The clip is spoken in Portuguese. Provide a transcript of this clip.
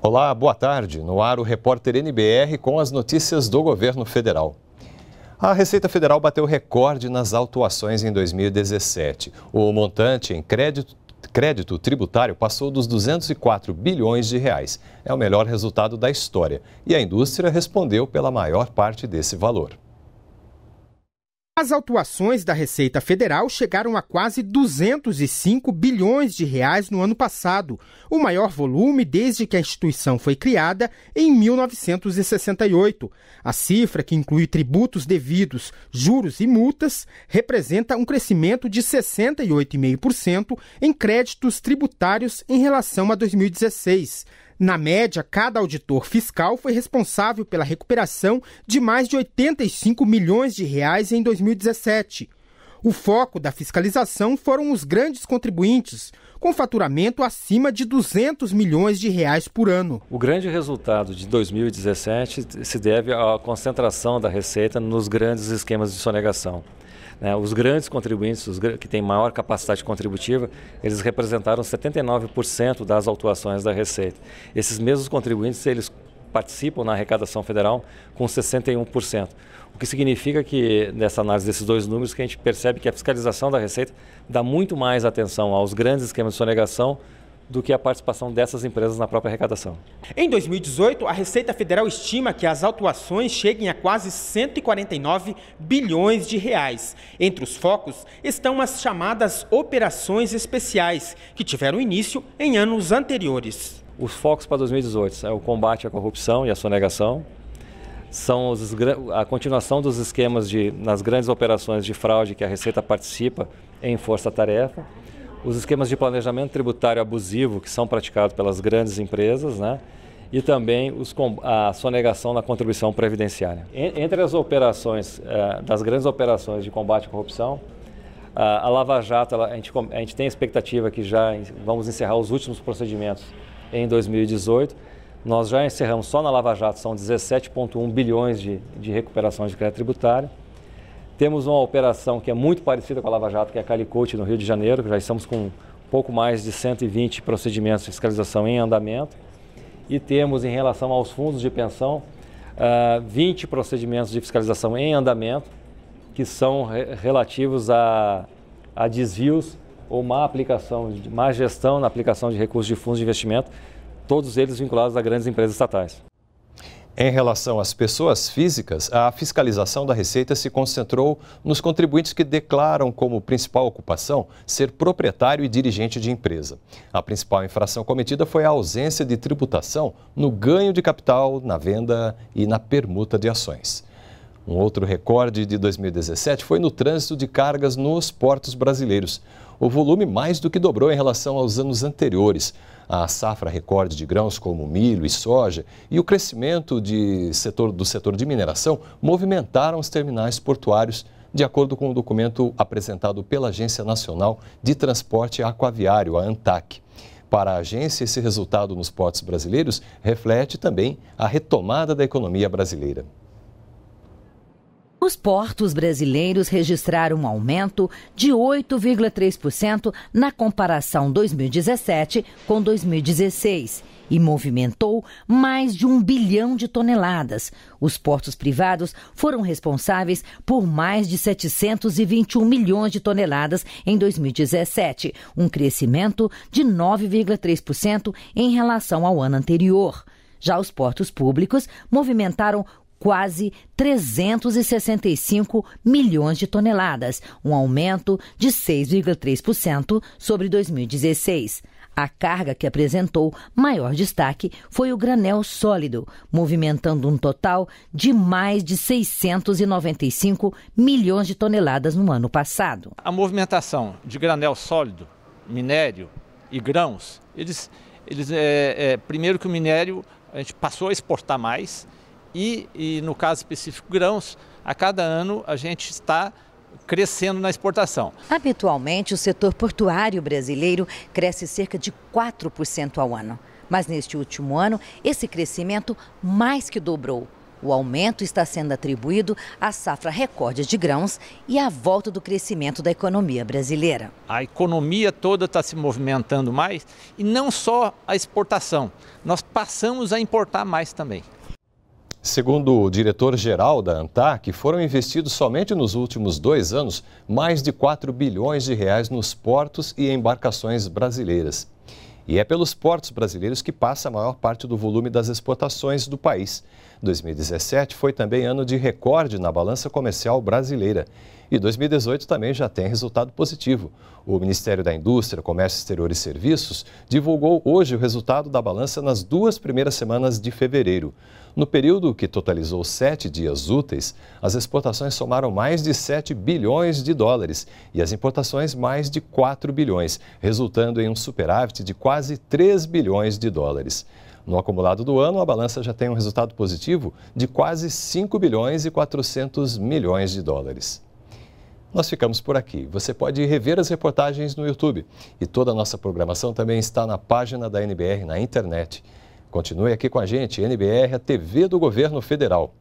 Olá, boa tarde. No ar o repórter NBR com as notícias do governo federal. A Receita Federal bateu recorde nas autuações em 2017. O montante em crédito crédito tributário passou dos 204 bilhões de reais. É o melhor resultado da história e a indústria respondeu pela maior parte desse valor. As autuações da Receita Federal chegaram a quase 205 bilhões de reais no ano passado, o maior volume desde que a instituição foi criada em 1968. A cifra, que inclui tributos devidos, juros e multas, representa um crescimento de 68,5% em créditos tributários em relação a 2016. Na média, cada auditor fiscal foi responsável pela recuperação de mais de 85 milhões de reais em 2017. O foco da fiscalização foram os grandes contribuintes, com faturamento acima de 200 milhões de reais por ano. O grande resultado de 2017 se deve à concentração da receita nos grandes esquemas de sonegação. Né? Os grandes contribuintes, os que têm maior capacidade contributiva, eles representaram 79% das autuações da Receita. Esses mesmos contribuintes, eles participam na arrecadação federal com 61%. O que significa que, nessa análise desses dois números, que a gente percebe que a fiscalização da Receita dá muito mais atenção aos grandes esquemas de sonegação do que a participação dessas empresas na própria arrecadação. Em 2018, a Receita Federal estima que as autuações cheguem a quase 149 bilhões de reais. Entre os focos estão as chamadas operações especiais, que tiveram início em anos anteriores. Os focos para 2018 é o combate à corrupção e à sonegação, são os, a continuação dos esquemas de, nas grandes operações de fraude que a Receita participa em força-tarefa os esquemas de planejamento tributário abusivo que são praticados pelas grandes empresas, né? e também os, a sonegação na contribuição previdenciária. Entre as operações, eh, das grandes operações de combate à corrupção, a Lava Jato, a, gente, a gente tem a expectativa que já vamos encerrar os últimos procedimentos em 2018. Nós já encerramos só na Lava Jato, são 17,1 bilhões de, de recuperação de crédito tributário. Temos uma operação que é muito parecida com a Lava Jato, que é a Calicote, no Rio de Janeiro, que já estamos com pouco mais de 120 procedimentos de fiscalização em andamento. E temos, em relação aos fundos de pensão, 20 ah, procedimentos de fiscalização em andamento, que são relativos a, a desvios ou má aplicação, má gestão na aplicação de recursos de fundos de investimento, todos eles vinculados a grandes empresas estatais. Em relação às pessoas físicas, a fiscalização da Receita se concentrou nos contribuintes que declaram como principal ocupação ser proprietário e dirigente de empresa. A principal infração cometida foi a ausência de tributação no ganho de capital, na venda e na permuta de ações. Um outro recorde de 2017 foi no trânsito de cargas nos portos brasileiros o volume mais do que dobrou em relação aos anos anteriores. A safra recorde de grãos como milho e soja e o crescimento de setor, do setor de mineração movimentaram os terminais portuários, de acordo com o um documento apresentado pela Agência Nacional de Transporte Aquaviário, a ANTAC. Para a agência, esse resultado nos portos brasileiros reflete também a retomada da economia brasileira. Os portos brasileiros registraram um aumento de 8,3% na comparação 2017 com 2016 e movimentou mais de um bilhão de toneladas. Os portos privados foram responsáveis por mais de 721 milhões de toneladas em 2017, um crescimento de 9,3% em relação ao ano anterior. Já os portos públicos movimentaram quase 365 milhões de toneladas, um aumento de 6,3% sobre 2016. A carga que apresentou maior destaque foi o granel sólido, movimentando um total de mais de 695 milhões de toneladas no ano passado. A movimentação de granel sólido, minério e grãos, eles, eles é, é, primeiro que o minério a gente passou a exportar mais e, e, no caso específico, grãos, a cada ano a gente está crescendo na exportação. Habitualmente, o setor portuário brasileiro cresce cerca de 4% ao ano. Mas neste último ano, esse crescimento mais que dobrou. O aumento está sendo atribuído à safra recorde de grãos e à volta do crescimento da economia brasileira. A economia toda está se movimentando mais e não só a exportação, nós passamos a importar mais também. Segundo o diretor-geral da ANTAC, foram investidos somente nos últimos dois anos mais de 4 bilhões de reais nos portos e embarcações brasileiras. E é pelos portos brasileiros que passa a maior parte do volume das exportações do país. 2017 foi também ano de recorde na balança comercial brasileira. E 2018 também já tem resultado positivo. O Ministério da Indústria, Comércio Exterior e Serviços divulgou hoje o resultado da balança nas duas primeiras semanas de fevereiro. No período que totalizou sete dias úteis, as exportações somaram mais de 7 bilhões de dólares e as importações mais de 4 bilhões, resultando em um superávit de quase 3 bilhões de dólares. No acumulado do ano, a balança já tem um resultado positivo de quase 5 bilhões e 400 milhões de dólares. Nós ficamos por aqui. Você pode rever as reportagens no YouTube e toda a nossa programação também está na página da NBR na internet. Continue aqui com a gente, NBR, a TV do Governo Federal.